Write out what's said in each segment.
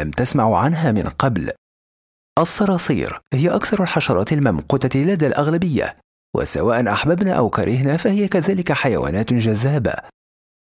لم تسمعوا عنها من قبل الصراصير هي أكثر الحشرات الممقوتة لدى الأغلبية وسواء أحببنا أو كرهنا فهي كذلك حيوانات جذابة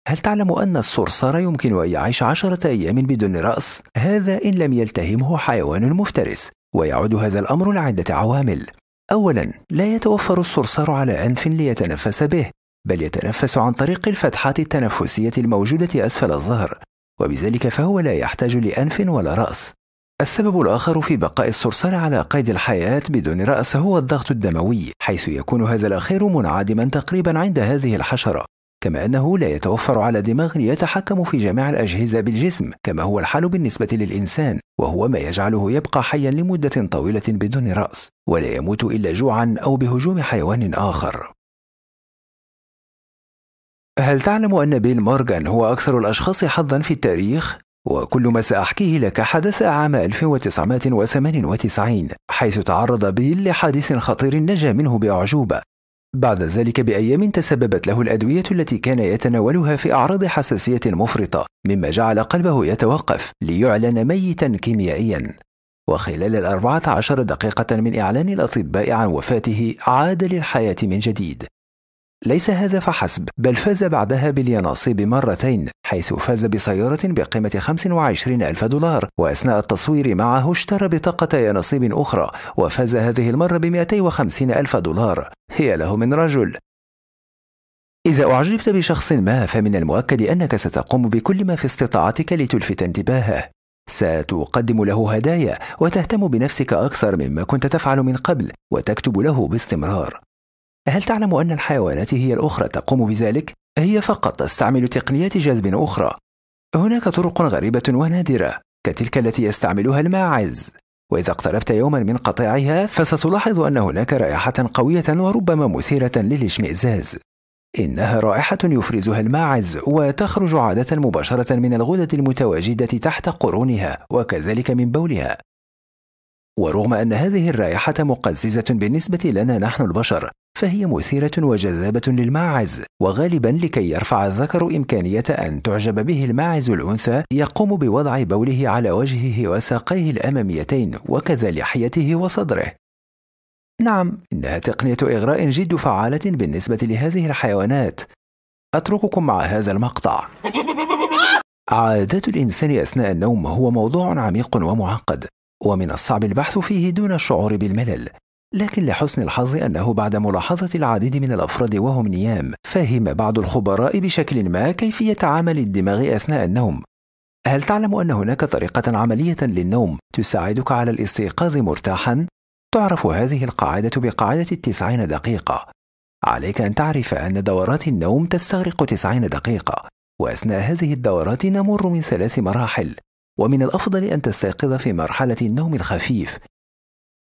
هل تعلم أن الصرصار يمكن أن يعيش عشرة أيام بدون رأس؟ هذا إن لم يلتهمه حيوان مفترس ويعود هذا الأمر لعدة عوامل أولا لا يتوفر الصرصار على أنف ليتنفس به بل يتنفس عن طريق الفتحات التنفسية الموجودة أسفل الظهر وبذلك فهو لا يحتاج لأنف ولا رأس السبب الآخر في بقاء الصرصار على قيد الحياة بدون رأس هو الضغط الدموي حيث يكون هذا الأخير منعدما تقريبا عند هذه الحشرة كما أنه لا يتوفر على دماغ يتحكم في جميع الأجهزة بالجسم كما هو الحال بالنسبة للإنسان وهو ما يجعله يبقى حيا لمدة طويلة بدون رأس ولا يموت إلا جوعا أو بهجوم حيوان آخر هل تعلم أن بيل مورغان هو أكثر الأشخاص حظا في التاريخ؟ وكل ما سأحكيه لك حدث عام 1998 حيث تعرض بيل لحادث خطير نجا منه بأعجوبة بعد ذلك بأيام تسببت له الأدوية التي كان يتناولها في أعراض حساسية مفرطة مما جعل قلبه يتوقف ليعلن ميتا كيميائيا وخلال الأربعة عشر دقيقة من إعلان الأطباء عن وفاته عاد للحياة من جديد ليس هذا فحسب بل فاز بعدها باليناصيب مرتين حيث فاز بسيارة بقيمة 25 ألف دولار وأثناء التصوير معه اشترى بطاقة يناصيب أخرى وفاز هذه المرة ب 250 ألف دولار يا له من رجل إذا أعجبت بشخص ما فمن المؤكد أنك ستقوم بكل ما في استطاعتك لتلفت انتباهه ستقدم له هدايا وتهتم بنفسك أكثر مما كنت تفعل من قبل وتكتب له باستمرار هل تعلم أن الحيوانات هي الأخرى تقوم بذلك؟ هي فقط تستعمل تقنيات جذب أخرى. هناك طرق غريبة ونادرة كتلك التي يستعملها الماعز، وإذا اقتربت يوما من قطيعها فستلاحظ أن هناك رائحة قوية وربما مثيرة للاشمئزاز. إنها رائحة يفرزها الماعز وتخرج عادة مباشرة من الغدد المتواجدة تحت قرونها وكذلك من بولها ورغم أن هذه الرائحة مقززة بالنسبة لنا نحن البشر فهي مثيرة وجذابة للماعز وغالبا لكي يرفع الذكر إمكانية أن تعجب به الماعز الأنثى يقوم بوضع بوله على وجهه وساقيه الأماميتين وكذا لحيته وصدره نعم إنها تقنية إغراء جد فعالة بالنسبة لهذه الحيوانات أترككم مع هذا المقطع عادات الإنسان أثناء النوم هو موضوع عميق ومعقد ومن الصعب البحث فيه دون الشعور بالملل لكن لحسن الحظ أنه بعد ملاحظة العديد من الأفراد وهم نيام فهم بعض الخبراء بشكل ما كيفية عمل الدماغ أثناء النوم هل تعلم أن هناك طريقة عملية للنوم تساعدك على الاستيقاظ مرتاحا؟ تعرف هذه القاعدة بقاعدة التسعين دقيقة عليك أن تعرف أن دورات النوم تستغرق تسعين دقيقة وأثناء هذه الدورات نمر من ثلاث مراحل ومن الافضل ان تستيقظ في مرحله النوم الخفيف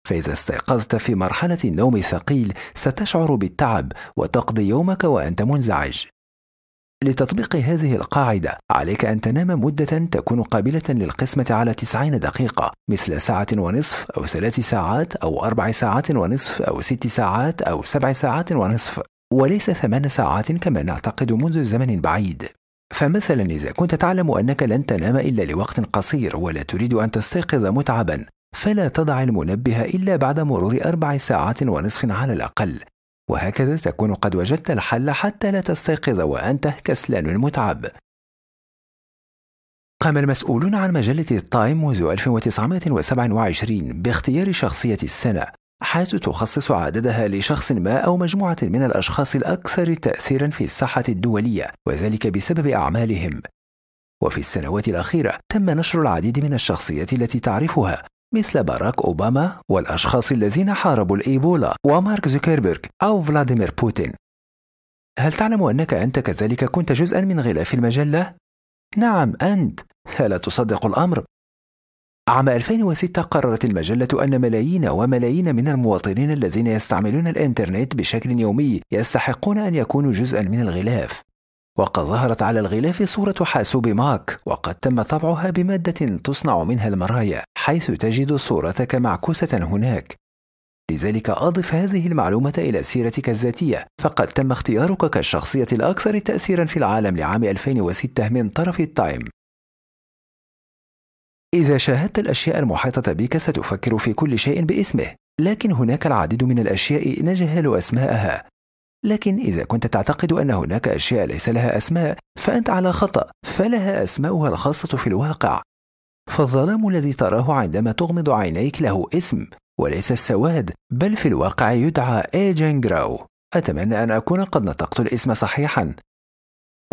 فاذا استيقظت في مرحله النوم الثقيل ستشعر بالتعب وتقضي يومك وانت منزعج لتطبيق هذه القاعدة عليك أن تنام مدة تكون قابلة للقسمة على 90 دقيقة مثل ساعة ونصف أو ثلاث ساعات أو أربع ساعات ونصف أو ست ساعات أو سبع ساعات ونصف وليس ثمان ساعات كما نعتقد منذ زمن بعيد فمثلا إذا كنت تعلم أنك لن تنام إلا لوقت قصير ولا تريد أن تستيقظ متعبا فلا تضع المنبه إلا بعد مرور أربع ساعات ونصف على الأقل وهكذا تكون قد وجدت الحل حتى لا تستيقظ وأنت كسلان متعب قام المسؤولون عن مجلة التايم منذ 1927 باختيار شخصية السنة حيث تخصص عددها لشخص ما أو مجموعة من الأشخاص الأكثر تأثيرا في الساحة الدولية وذلك بسبب أعمالهم وفي السنوات الأخيرة تم نشر العديد من الشخصيات التي تعرفها مثل باراك أوباما والأشخاص الذين حاربوا الإيبولا ومارك زوكربيرغ أو فلاديمير بوتين هل تعلم أنك أنت كذلك كنت جزءا من غلاف المجلة؟ نعم أنت هل تصدق الأمر؟ عام 2006 قررت المجلة أن ملايين وملايين من المواطنين الذين يستعملون الإنترنت بشكل يومي يستحقون أن يكونوا جزءا من الغلاف وقد ظهرت على الغلاف صورة حاسوب ماك وقد تم طبعها بمادة تصنع منها المرايا حيث تجد صورتك معكوسة هناك لذلك أضف هذه المعلومة إلى سيرتك الذاتية فقد تم اختيارك كالشخصية الأكثر تأثيرا في العالم لعام 2006 من طرف التايم إذا شاهدت الأشياء المحيطة بك ستفكر في كل شيء باسمه، لكن هناك العديد من الأشياء نجهل أسماءها. لكن إذا كنت تعتقد أن هناك أشياء ليس لها أسماء، فأنت على خطأ، فلها أسماؤها الخاصة في الواقع. فالظلام الذي تراه عندما تغمض عينيك له اسم، وليس السواد، بل في الواقع يدعى إيجن جراو. أتمنى أن أكون قد نطقت الاسم صحيحًا.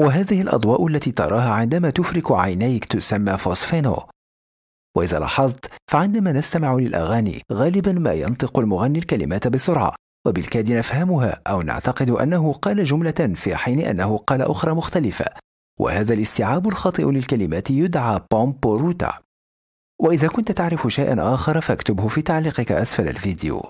وهذه الأضواء التي تراها عندما تفرك عينيك تسمى فوسفينو وإذا لاحظت فعندما نستمع للأغاني غالبا ما ينطق المغني الكلمات بسرعة وبالكاد نفهمها أو نعتقد أنه قال جملة في حين أنه قال أخرى مختلفة وهذا الاستيعاب الخاطئ للكلمات يدعى بومبوروتا وإذا كنت تعرف شيئا آخر فاكتبه في تعليقك أسفل الفيديو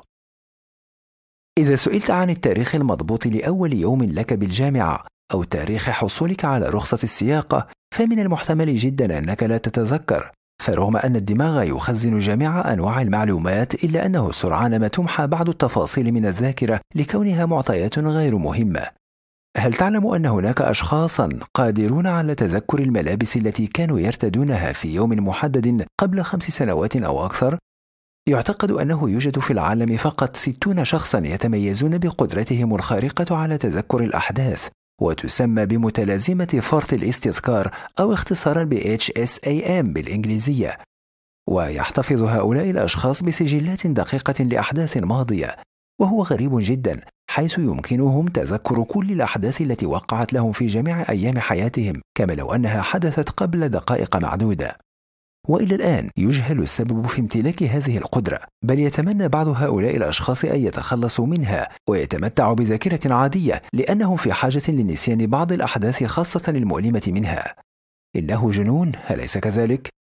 إذا سئلت عن التاريخ المضبوط لأول يوم لك بالجامعة أو تاريخ حصولك على رخصة السياقة فمن المحتمل جدا أنك لا تتذكر فرغم أن الدماغ يخزن جميع أنواع المعلومات إلا أنه سرعان ما تمحى بعض التفاصيل من الذاكرة لكونها معطيات غير مهمة. هل تعلم أن هناك أشخاصا قادرون على تذكر الملابس التي كانوا يرتدونها في يوم محدد قبل خمس سنوات أو أكثر؟ يعتقد أنه يوجد في العالم فقط 60 شخصا يتميزون بقدرتهم الخارقة على تذكر الأحداث وتسمى بمتلازمة فرط الاستذكار أو اختصارا بـ HSAM بالإنجليزية ويحتفظ هؤلاء الأشخاص بسجلات دقيقة لأحداث ماضية وهو غريب جدا حيث يمكنهم تذكر كل الأحداث التي وقعت لهم في جميع أيام حياتهم كما لو أنها حدثت قبل دقائق معدودة والى الان يجهل السبب في امتلاك هذه القدره بل يتمنى بعض هؤلاء الاشخاص ان يتخلصوا منها ويتمتعوا بذاكره عاديه لانهم في حاجه لنسيان بعض الاحداث خاصه المؤلمه منها انه جنون اليس كذلك